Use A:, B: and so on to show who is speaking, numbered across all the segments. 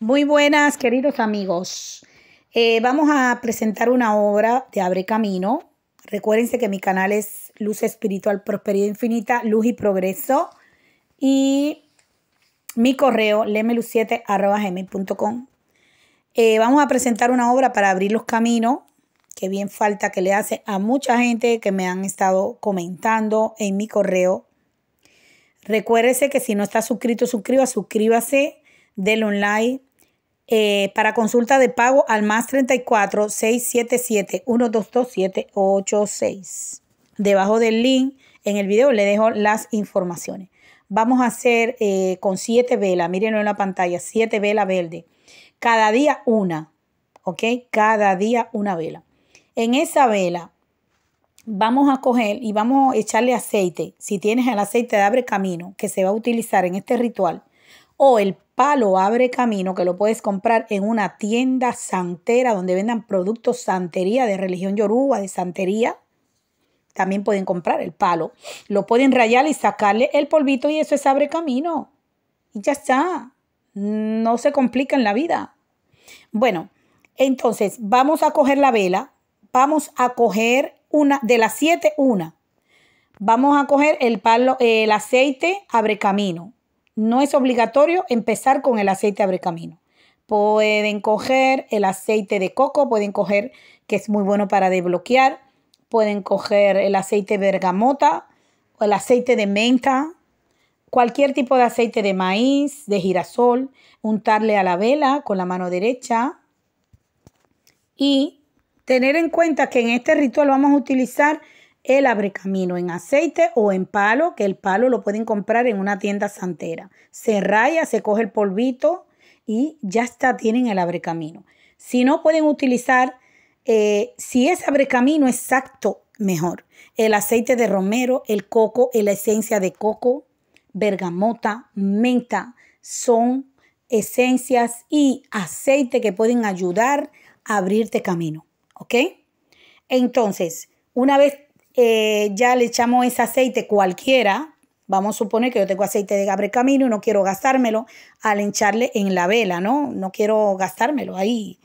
A: Muy buenas, queridos amigos. Eh, vamos a presentar una obra de Abre Camino. Recuérdense que mi canal es Luz Espiritual, Prosperidad Infinita, Luz y Progreso. Y mi correo, lemelu 7gmailcom eh, vamos a presentar una obra para abrir los caminos, que bien falta que le hace a mucha gente que me han estado comentando en mi correo. Recuérdese que si no está suscrito, suscriba, suscríbase, del online, eh, para consulta de pago al más 34 677 seis Debajo del link en el video le dejo las informaciones. Vamos a hacer eh, con siete velas, mírenlo en la pantalla, Siete velas verdes. Cada día una, ¿ok? Cada día una vela. En esa vela vamos a coger y vamos a echarle aceite. Si tienes el aceite de abre camino que se va a utilizar en este ritual, o el Palo Abre Camino, que lo puedes comprar en una tienda santera donde vendan productos santería de religión yoruba, de santería. También pueden comprar el palo. Lo pueden rayar y sacarle el polvito y eso es Abre Camino. Y ya está. No se complica en la vida. Bueno, entonces vamos a coger la vela. Vamos a coger una de las siete, una. Vamos a coger el palo, el aceite abre camino no es obligatorio empezar con el aceite abre camino. Pueden coger el aceite de coco, pueden coger, que es muy bueno para desbloquear, pueden coger el aceite bergamota o el aceite de menta, cualquier tipo de aceite de maíz, de girasol, untarle a la vela con la mano derecha y tener en cuenta que en este ritual vamos a utilizar el abre camino en aceite o en palo, que el palo lo pueden comprar en una tienda santera. Se raya, se coge el polvito y ya está, tienen el abre camino. Si no pueden utilizar, eh, si es abre camino exacto, mejor. El aceite de romero, el coco, la esencia de coco, bergamota, menta, son esencias y aceite que pueden ayudar a abrirte camino. ¿Ok? Entonces, una vez eh, ya le echamos ese aceite cualquiera, vamos a suponer que yo tengo aceite de Gabriel Camino y no quiero gastármelo al hincharle en la vela, ¿no? No quiero gastármelo ahí.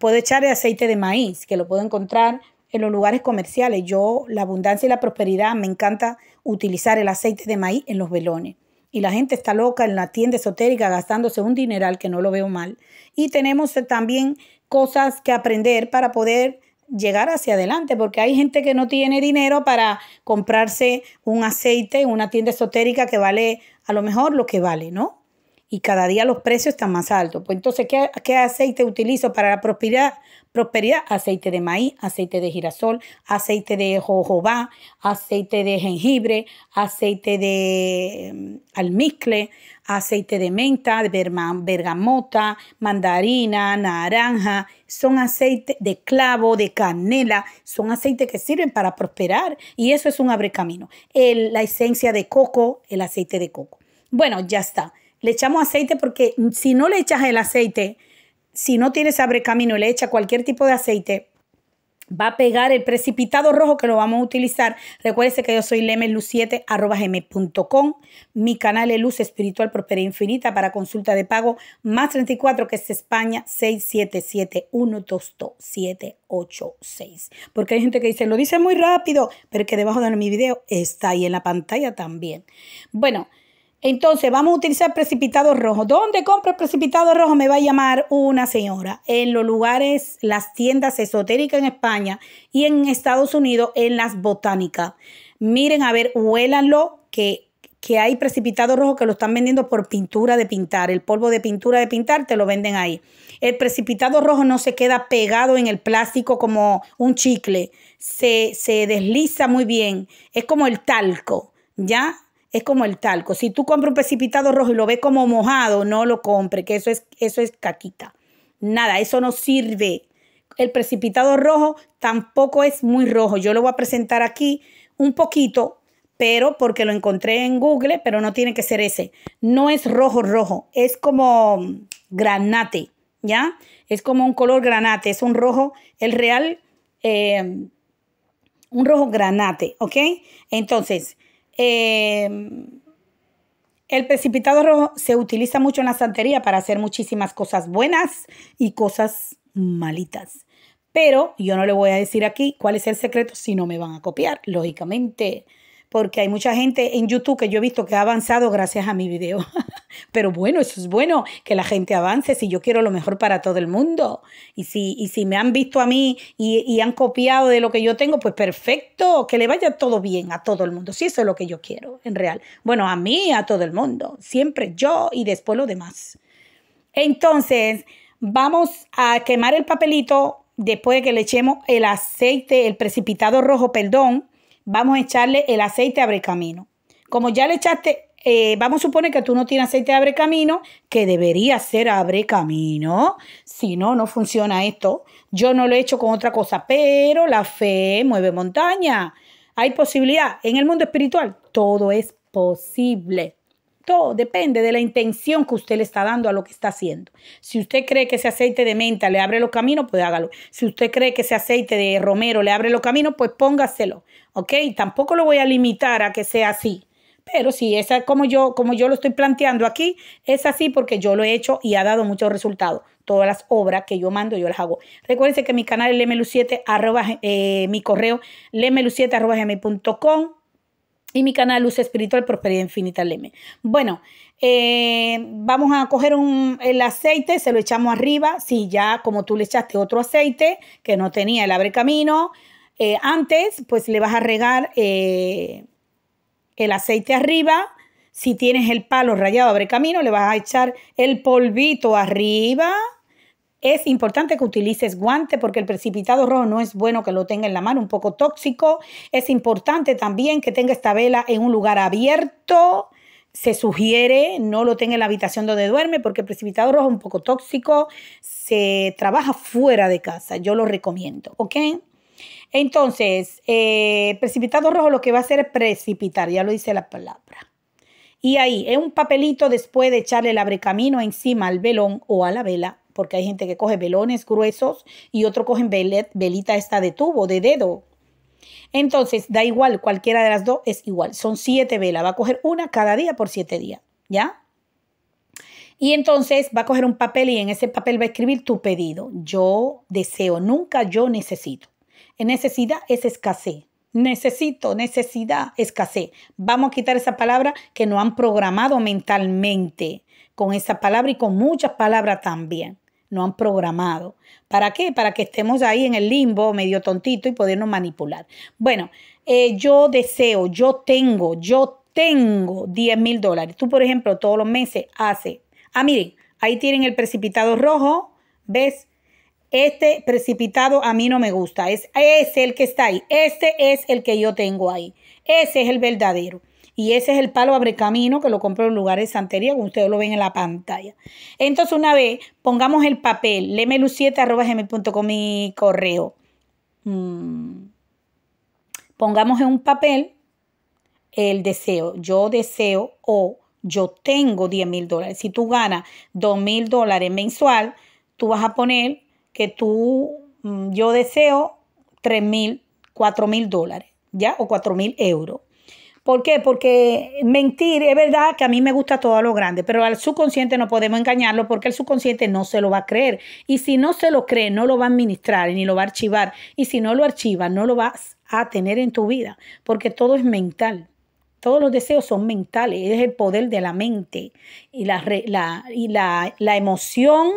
A: Puedo echarle aceite de maíz, que lo puedo encontrar en los lugares comerciales. Yo, la abundancia y la prosperidad, me encanta utilizar el aceite de maíz en los velones. Y la gente está loca en la tienda esotérica gastándose un dineral que no lo veo mal. Y tenemos también cosas que aprender para poder llegar hacia adelante, porque hay gente que no tiene dinero para comprarse un aceite en una tienda esotérica que vale a lo mejor lo que vale, ¿no? Y cada día los precios están más altos. Pues entonces, ¿qué, qué aceite utilizo para la prosperidad? prosperidad, aceite de maíz, aceite de girasol, aceite de jojoba, aceite de jengibre, aceite de em, almizcle, aceite de menta, de bergamota, mandarina, naranja, son aceites de clavo, de canela, son aceites que sirven para prosperar y eso es un abre camino. la esencia de coco, el aceite de coco. Bueno, ya está. Le echamos aceite porque si no le echas el aceite, si no tienes abre camino y le echa cualquier tipo de aceite, va a pegar el precipitado rojo que lo vamos a utilizar. Recuérdese que yo soy lemesluz7.com. Mi canal es Luz Espiritual Prospera Infinita para consulta de pago más 34 que es España 677122786. Porque hay gente que dice, lo dice muy rápido, pero que debajo de mi video está ahí en la pantalla también. Bueno. Entonces, vamos a utilizar precipitado rojo. ¿Dónde compro el precipitado rojo? Me va a llamar una señora. En los lugares, las tiendas esotéricas en España y en Estados Unidos, en las botánicas. Miren, a ver, huélanlo, que, que hay precipitado rojo que lo están vendiendo por pintura de pintar. El polvo de pintura de pintar te lo venden ahí. El precipitado rojo no se queda pegado en el plástico como un chicle. Se, se desliza muy bien. Es como el talco. ¿Ya? es como el talco. Si tú compras un precipitado rojo y lo ves como mojado, no lo compre, que eso es, eso es caquita. Nada, eso no sirve. El precipitado rojo tampoco es muy rojo. Yo lo voy a presentar aquí un poquito, pero porque lo encontré en Google, pero no tiene que ser ese. No es rojo rojo, es como granate, ¿ya? Es como un color granate, es un rojo, el real, eh, un rojo granate, ¿ok? Entonces, Em, el precipitado rojo se utiliza mucho en la santería para hacer muchísimas cosas buenas y cosas malitas. Pero yo no le voy a decir aquí cuál es el secreto si no me van a copiar, lógicamente porque hay mucha gente en YouTube que yo he visto que ha avanzado gracias a mi video. Pero bueno, eso es bueno, que la gente avance si yo quiero lo mejor para todo el mundo. Y si, y si me han visto a mí y, han copiado de lo que yo tengo, pues perfecto, que le vaya todo bien a todo el mundo. Si eso es lo que yo quiero, en real. Bueno, a mí, a todo el mundo. Siempre yo y después lo demás. Entonces, vamos a quemar el papelito después de que le echemos el aceite, el precipitado rojo, perdón vamos a echarle el aceite abre camino. Como ya le echaste, eh, vamos a suponer que tú no tienes aceite abre camino, que debería ser abre camino. Si no, no funciona esto. Yo no lo he hecho con otra cosa, pero la fe mueve montaña. Hay posibilidad. En el mundo espiritual todo es posible. Todo depende de la intención que usted le está dando a lo que está haciendo. Si usted cree que ese aceite de menta le abre los caminos, pues hágalo. Si usted cree que ese aceite de romero le abre los caminos, pues póngaselo. ¿Ok? Tampoco lo voy a limitar a que sea así. Pero si es como yo, como yo lo estoy planteando aquí, es así porque yo lo he hecho y ha dado muchos resultados. Todas las obras que yo mando, yo las hago. Recuérdense que mi canal es lemelu7, eh, mi correo lemelu7 y mi canal Luz Espiritual Prosperidad Infinita Leme. Bueno, eh, vamos a coger un, el aceite, se lo echamos arriba. Si ya como tú le echaste otro aceite que no tenía el abre camino eh, antes, pues le vas a regar eh, el aceite arriba. Si tienes el palo rayado abre camino, le vas a echar el polvito arriba es importante que utilices guante porque el precipitado rojo no es bueno que lo tenga en la mano, un poco tóxico. Es importante también que tenga esta vela en un lugar abierto se sugiere no lo tenga en la habitación donde duerme porque el precipitado rojo es un poco tóxico, se trabaja fuera de casa, yo lo recomiendo, ¿ok? Entonces, eh, precipitado rojo lo que va a hacer es precipitar, ya lo dice la palabra. Y ahí, en un papelito después de echarle el abrecamino encima al velón o a la vela, porque hay gente que coge velones gruesos y otro coge velita esta de tubo, de dedo. Entonces, da igual, cualquiera de las dos es igual. Son siete velas, va a coger una cada día por siete días, ¿ya? Y entonces va a coger un papel y en ese papel va a escribir tu pedido. Yo deseo, nunca yo necesito. En necesidad es escasez. Necesito, necesidad, escasez. Vamos a quitar esa palabra que nos han programado mentalmente con esa palabra y con muchas palabras también no han programado. ¿Para qué? Para que estemos ahí en el limbo, medio tontito y podernos manipular. Bueno, eh, yo deseo, yo tengo, yo tengo 10 mil dólares. Tú, por ejemplo, todos los meses hace. Ah, miren, ahí tienen el precipitado rojo, ¿ves? Este precipitado a mí no me gusta. Es, es el que está ahí. Este es el que yo tengo ahí. Ese es el verdadero. Y ese es el palo abre camino que lo compro en lugares de santería, como ustedes lo ven en la pantalla. Entonces, una vez pongamos el papel, lemelu gmail.com mi correo. Mm. Pongamos en un papel el deseo. Yo deseo o yo tengo 10 mil dólares. Si tú ganas 2 mil dólares mensual, tú vas a poner que tú, mm, yo deseo 3 mil, 4 mil dólares, ¿ya? O 4 mil euros. ¿Por qué? Porque mentir es verdad que a mí me gusta todo lo grande, pero al subconsciente no podemos engañarlo porque el subconsciente no se lo va a creer. Y si no se lo cree, no lo va a administrar ni lo va a archivar. Y si no lo archiva, no lo vas a tener en tu vida porque todo es mental. Todos los deseos son mentales, es el poder de la mente y la, y la, emoción.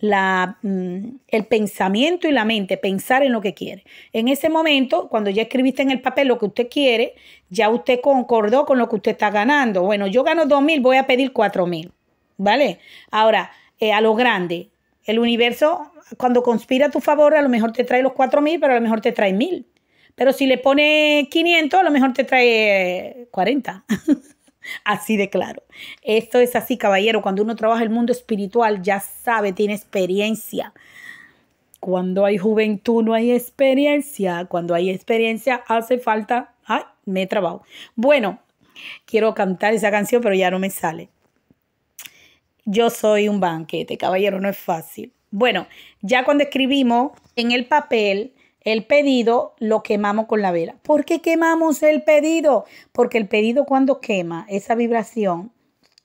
A: La, mm, el pensamiento y la mente, pensar en lo que quiere. En ese momento, cuando ya escribiste en el papel lo que usted quiere, ya usted concordó con lo que usted está ganando. Bueno, yo gano 2.000, mil, voy a pedir 4.000. mil, ¿vale? Ahora, eh, a lo grande, el universo, cuando conspira a tu favor, a lo mejor te trae los 4.000, pero a lo mejor te trae mil. Pero si le pone 500, a lo mejor te trae 40. Eh, así de claro. Esto es así, caballero. Cuando uno trabaja el mundo espiritual, ya sabe, tiene experiencia. Cuando hay juventud, no hay experiencia. Cuando hay experiencia, hace falta me he trabado. Bueno, quiero cantar esa canción, pero ya no me sale. Yo soy un banquete, caballero, no es fácil. Bueno, ya cuando escribimos en el papel el pedido, lo quemamos con la vela. ¿Por qué quemamos el pedido? Porque el pedido cuando quema, esa vibración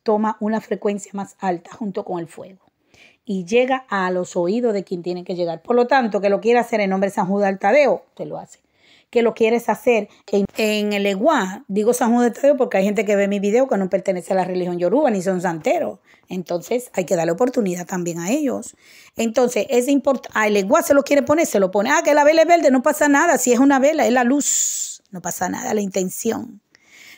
A: toma una frecuencia más alta junto con el fuego y llega a los oídos de quien tiene que llegar. Por lo tanto, que lo quiera hacer en nombre de San Judas Altadeo, te lo hace que lo quieres hacer en, el Eguá, digo San Juan de Tadeo porque hay gente que ve mi video que no pertenece a la religión yoruba ni son santeros. Entonces hay que darle oportunidad también a ellos. Entonces es importante, ah, el Eguá se lo quiere poner, se lo pone. Ah, que la vela es verde, no pasa nada. Si es una vela, es la luz, no pasa nada, la intención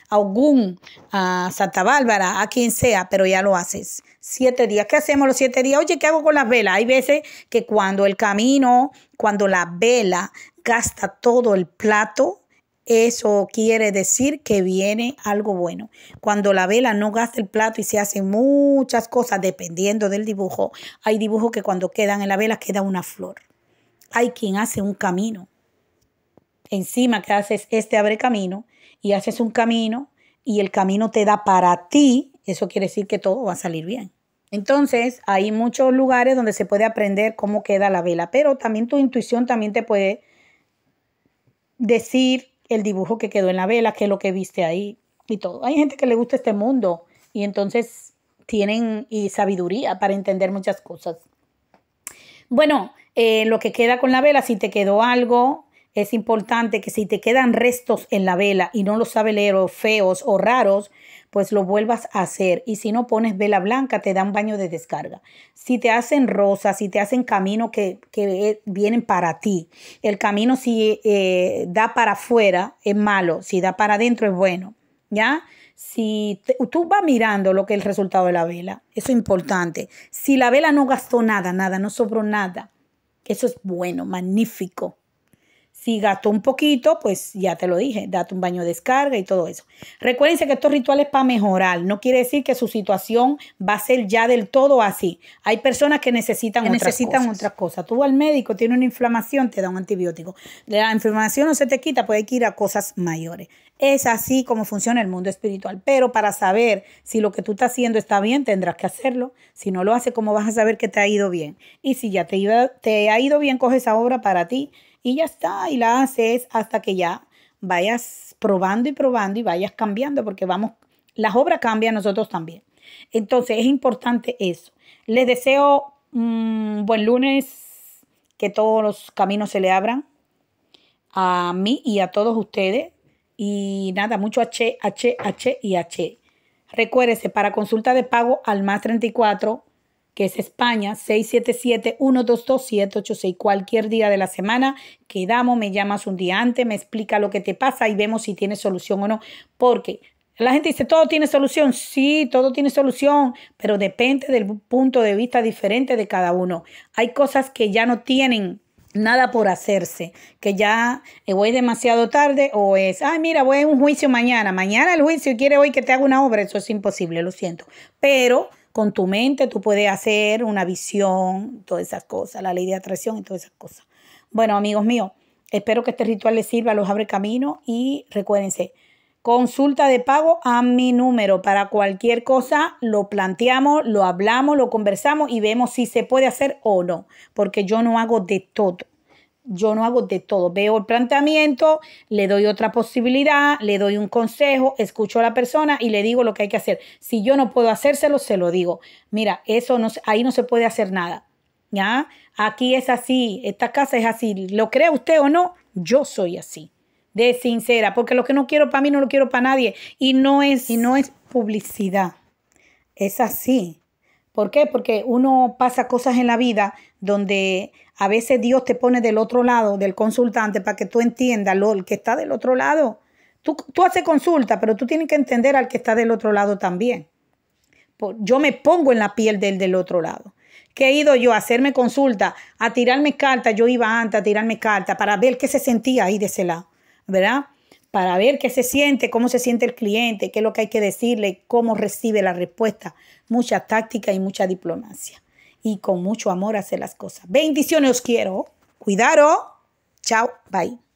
A: algún, a ah, Santa Bárbara, a quien sea, pero ya lo haces. Siete días. ¿Qué hacemos los siete días? Oye, ¿qué hago con las velas? Hay veces que cuando el camino, cuando la vela gasta todo el plato, eso quiere decir que viene algo bueno. Cuando la vela no gasta el plato y se hacen muchas cosas dependiendo del dibujo, hay dibujos que cuando quedan en la vela queda una flor. Hay quien hace un camino. Encima que haces este abre camino, y haces un camino y el camino te da para ti, eso quiere decir que todo va a salir bien. Entonces, hay muchos lugares donde se puede aprender cómo queda la vela, pero también tu intuición también te puede decir el dibujo que quedó en la vela, qué es lo que viste ahí y todo. Hay gente que le gusta este mundo y entonces tienen y sabiduría para entender muchas cosas. Bueno, eh, lo que queda con la vela, si te quedó algo, es importante que si te quedan restos en la vela y no los sabes leer feos o raros, pues lo vuelvas a hacer. Y si no pones vela blanca, te da un baño de descarga. Si te hacen rosas, si te hacen camino que, que, eh, vienen para ti, el camino si eh, da para afuera es malo, si da para adentro es bueno. ¿Ya? Si tú vas mirando lo que es el resultado de la vela, eso es importante. Si la vela no gastó nada, nada, no sobró nada, eso es bueno, magnífico. Si gastó un poquito, pues ya te lo dije, date un baño de descarga y todo eso. Recuérdense que estos rituales para mejorar, no quiere decir que su situación va a ser ya del todo así. Hay personas que necesitan, otras, necesitan cosas. otras cosas. Tú vas al médico, tiene una inflamación, te da un antibiótico. La inflamación no se te quita, puede que ir a cosas mayores. Es así como funciona el mundo espiritual. Pero para saber si lo que tú estás haciendo está bien, tendrás que hacerlo. Si no lo haces, ¿cómo vas a saber que te ha ido bien? Y si ya te, te ha ido bien, coge esa obra para ti y ya está, y la haces hasta que ya vayas probando y probando y vayas cambiando, porque vamos, las obras cambian nosotros también. Entonces es importante eso. Les deseo un buen lunes, que todos los caminos se le abran a mí y a todos ustedes. Y nada, mucho H, H, H y H. Recuérdese, para consulta de pago al más 34 que es España, 677-122786. Cualquier día de la semana quedamos, me llamas un día antes, me explica lo que te pasa y vemos si tienes solución o no. Porque la gente dice, todo tiene solución. Sí, todo tiene solución, pero depende del punto de vista diferente de cada uno. Hay cosas que ya no tienen nada por hacerse, que ya eh, voy demasiado tarde o es, ah, mira, voy a un juicio mañana, mañana el juicio y quiere hoy que te haga una obra, eso es imposible, lo siento. Pero con tu mente tú puedes hacer una visión, todas esas cosas, la ley de atracción y todas esas cosas. Bueno, amigos míos, espero que este ritual les sirva, los abre camino y recuérdense, consulta de pago a mi número. Para cualquier cosa lo planteamos, lo hablamos, lo conversamos y vemos si se puede hacer o no, porque yo no hago de todo yo no hago de todo. Veo el planteamiento, le doy otra posibilidad, le doy un consejo, escucho a la persona y le digo lo que hay que hacer. Si yo no puedo hacérselo, se lo digo. Mira, eso no, ahí no se puede hacer nada. ¿Ya? Aquí es así, esta casa es así. ¿Lo cree usted o no? Yo soy así. De sincera, porque lo que no quiero para mí no lo quiero para nadie y no es y no es publicidad. Es así. ¿Por qué? Porque uno pasa cosas en la vida donde a veces Dios te pone del otro lado del consultante para que tú entiendas lo que está del otro lado. Tú, haces consulta, pero tú tienes que entender al que está del otro lado también. yo me pongo en la piel del del otro lado. ¿Qué he ido yo a hacerme consulta, a tirarme cartas? Yo iba antes a tirarme cartas para ver qué se sentía ahí de ese lado, ¿verdad? para ver qué se siente, cómo se siente el cliente, qué es lo que hay que decirle, cómo recibe la respuesta. Mucha táctica y mucha diplomacia. Y con mucho amor hacer las cosas. Bendiciones, os quiero. Cuidado. Chao. Bye.